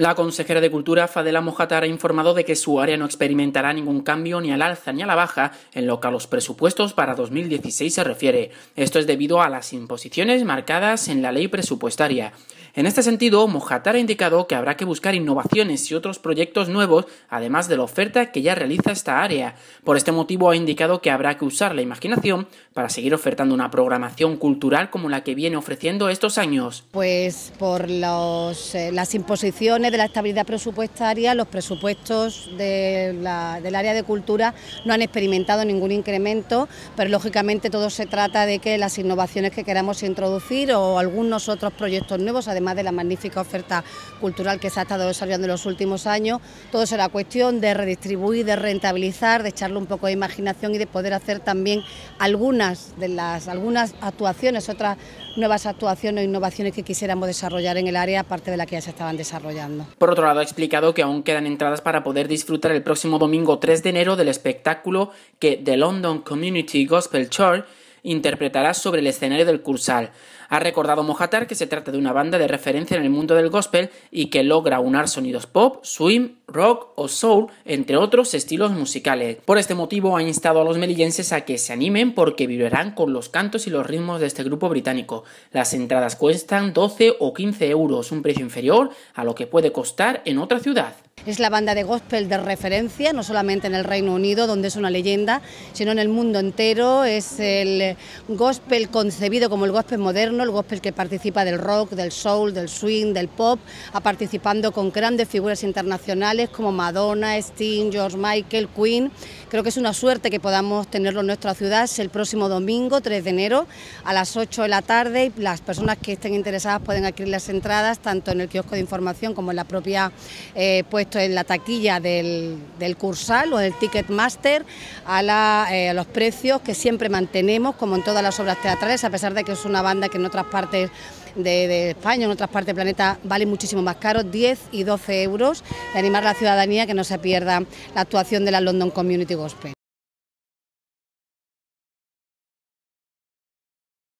La consejera de Cultura, Fadela Mojatar, ha informado de que su área no experimentará ningún cambio ni al alza ni a la baja en lo que a los presupuestos para 2016 se refiere. Esto es debido a las imposiciones marcadas en la ley presupuestaria. En este sentido, Mojatar ha indicado que habrá que buscar innovaciones y otros proyectos nuevos, además de la oferta que ya realiza esta área. Por este motivo, ha indicado que habrá que usar la imaginación para seguir ofertando una programación cultural como la que viene ofreciendo estos años. Pues por los, eh, las imposiciones de la estabilidad presupuestaria, los presupuestos del área de cultura no han experimentado ningún incremento, pero lógicamente todo se trata de que las innovaciones que queramos introducir o algunos otros proyectos nuevos, además de la magnífica oferta cultural que se ha estado desarrollando en los últimos años. Todo será cuestión de redistribuir, de rentabilizar, de echarle un poco de imaginación y de poder hacer también algunas de las algunas actuaciones, otras nuevas actuaciones o innovaciones que quisiéramos desarrollar en el área, aparte de la que ya se estaban desarrollando. Por otro lado, ha explicado que aún quedan entradas para poder disfrutar el próximo domingo 3 de enero del espectáculo que The London Community Gospel Church interpretará sobre el escenario del Cursal. Ha recordado Mojatar que se trata de una banda de referencia en el mundo del gospel y que logra unar sonidos pop, swing, rock o soul, entre otros estilos musicales. Por este motivo ha instado a los melillenses a que se animen porque vibrarán con los cantos y los ritmos de este grupo británico. Las entradas cuestan 12 o 15 euros, un precio inferior a lo que puede costar en otra ciudad. Es la banda de gospel de referencia, no solamente en el Reino Unido, donde es una leyenda, sino en el mundo entero. Es el gospel concebido como el gospel moderno, el gospel que participa del rock, del soul, del swing, del pop, a participando con grandes figuras internacionales como Madonna, Sting, George Michael, Queen. Creo que es una suerte que podamos tenerlo en nuestra ciudad. Es el próximo domingo, 3 de enero, a las 8 de la tarde. Las personas que estén interesadas pueden adquirir las entradas tanto en el kiosco de información como en la propia eh, puesto en la taquilla del, Cursal o del Ticketmaster a, eh, a los precios que siempre mantenemos, como en todas las obras teatrales, a pesar de que es una banda que en otras partes de, de, España, en otras partes del planeta, vale muchísimo más caro, 10 y 12 euros, de animar a la ciudadanía que no se pierda la actuación de la London Community Gospel.